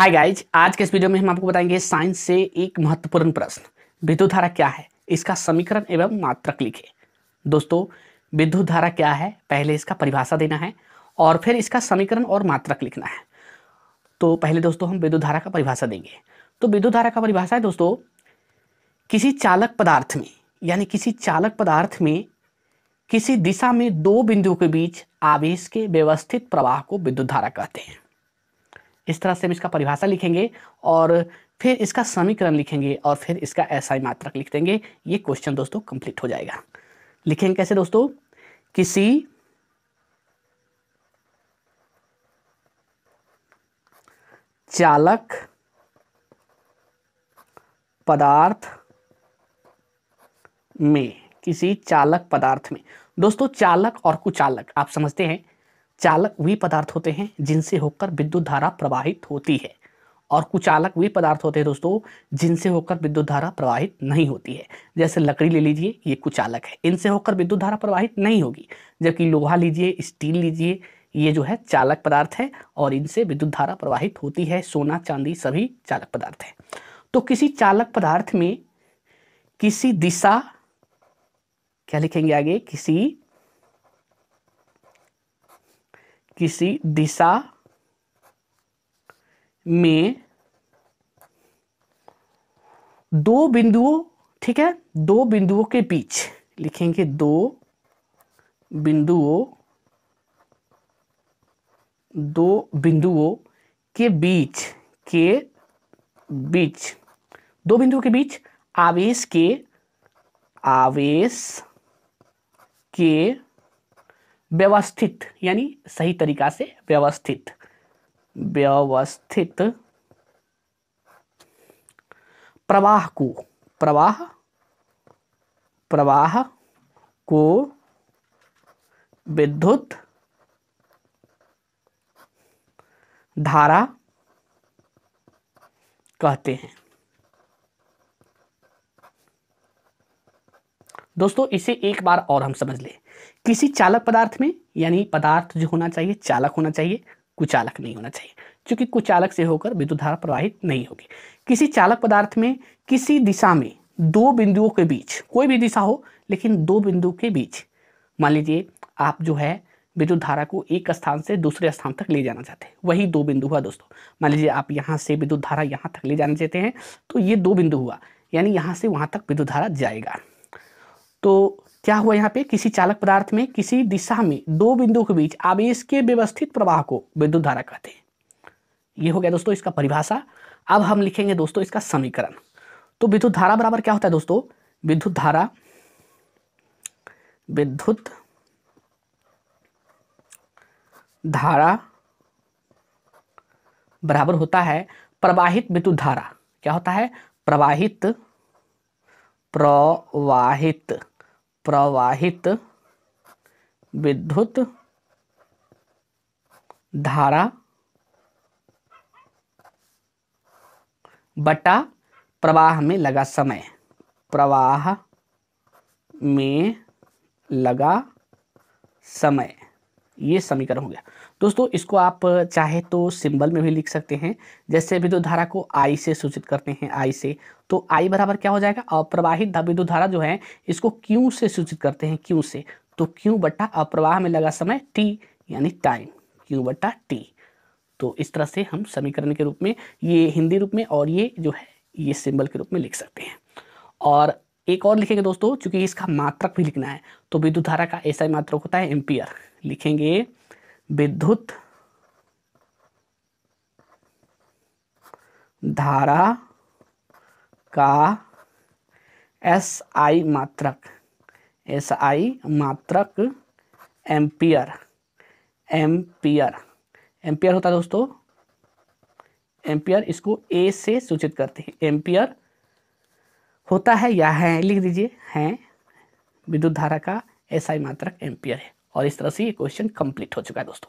hi guys आज के इस वीडियो में हम आपको बताएंगे साइंस से एक महत्वपूर्ण प्रश्न विद्युत धारा क्या है इसका समीकरण एवं मात्रक लिखे दोस्तों विद्युत धारा क्या है पहले इसका परिभाषा देना है और फिर इसका समीकरण और मात्रक लिखना है तो पहले दोस्तों हम विद्युत धारा का परिभाषा देंगे तो विद्युत धारा का परिभाषा है दोस्तों किसी चालक पदार्थ में यानी किसी चालक पदार्थ में किसी दिशा में दो बिंदुओं के बीच आवेश के व्यवस्थित प्रवाह को विद्युत धारा कहते हैं इस तरह से हम इसका परिभाषा लिखेंगे और फिर इसका समीकरण लिखेंगे और फिर इसका ऐसा ही मात्रक लिख देंगे ये क्वेश्चन दोस्तों कंप्लीट हो जाएगा लिखेंगे कैसे दोस्तों किसी चालक पदार्थ में किसी चालक पदार्थ में दोस्तों चालक और कुचालक आप समझते हैं चालक वे पदार्थ होते हैं जिनसे होकर विद्युत धारा प्रवाहित होती है और कुचालक वे पदार्थ होते हैं दोस्तों जिनसे होकर विद्युत धारा प्रवाहित नहीं होती है जैसे लकड़ी ले लीजिए ये कुचालक है इनसे होकर विद्युत धारा प्रवाहित नहीं होगी जबकि लोहा लीजिए स्टील लीजिए ये जो है चालक पदार्थ है और इनसे विद्युत धारा प्रवाहित होती है सोना चांदी सभी चालक पदार्थ है तो किसी चालक पदार्थ में किसी दिशा क्या लिखेंगे आगे किसी किसी दिशा में दो बिंदुओं ठीक है दो बिंदुओं के बीच लिखेंगे दो बिंदुओं दो बिंदुओं के बीच के बीच दो बिंदुओं के बीच आवेश के आवेश के व्यवस्थित यानी सही तरीका से व्यवस्थित व्यवस्थित प्रवाह को प्रवाह प्रवाह को विद्युत धारा कहते हैं दोस्तों इसे एक बार और हम समझ लें किसी चालक पदार्थ में यानी पदार्थ जो होना चाहिए चालक होना चाहिए कुचालक नहीं होना चाहिए क्योंकि कुचालक से होकर विद्युत धारा प्रवाहित नहीं होगी किसी चालक पदार्थ में किसी दिशा में दो बिंदुओं के बीच कोई भी दिशा हो लेकिन दो बिंदु के बीच मान लीजिए आप जो है विद्युत धारा को एक स्थान से दूसरे स्थान तक ले जाना चाहते हैं वही दो बिंदु हुआ दोस्तों मान लीजिए आप यहाँ से विद्युत धारा यहाँ तक ले जाना चाहते हैं तो ये दो बिंदु हुआ यानी यहाँ से वहाँ तक विद्युत धारा जाएगा तो क्या हुआ यहाँ पे किसी चालक पदार्थ में किसी दिशा में दो बिंदु के बीच आवेश के व्यवस्थित प्रवाह को विद्युत धारा कहते हैं ये हो गया दोस्तों इसका परिभाषा अब हम लिखेंगे दोस्तों इसका समीकरण तो विद्युत धारा बराबर क्या होता है दोस्तों विद्युत धारा विद्युत धारा बराबर होता है प्रवाहित विद्युत धारा क्या होता है प्रवाहित प्रवाहित प्रवाहित विद्युत धारा बटा प्रवाह में लगा समय प्रवाह में लगा समय ये समीकरण हो गया दोस्तों इसको आप चाहे तो सिंबल में भी लिख सकते हैं जैसे विद्युत धारा को आई से सूचित करते हैं आई से तो आई बराबर क्या हो जाएगा अप्रवाहित विद्युत धारा जो है इसको Q से सूचित करते हैं Q से तो Q बट्टा अप्रवाह में लगा समय टी यानी टाइम Q बट्टा टी तो इस तरह से हम समीकरण के रूप में ये हिंदी रूप में और ये जो है ये सिंबल के रूप में लिख सकते हैं और एक और लिखेंगे दोस्तों चूंकि इसका मात्रक भी लिखना है तो विद्युत धारा का ऐसा ही मात्रक होता है एम्पियर लिखेंगे विद्युत धारा का एस आई मात्रक एस आई मात्रक एम्पियर एम्पियर एम्पियर होता है दोस्तों एम्पियर इसको ए से सूचित करते हैं एम्पियर होता है या है लिख दीजिए हैं विद्युत धारा का एस आई मात्रक एम्पियर है और इस तरह से ये क्वेश्चन कंप्लीट हो चुका है दोस्तों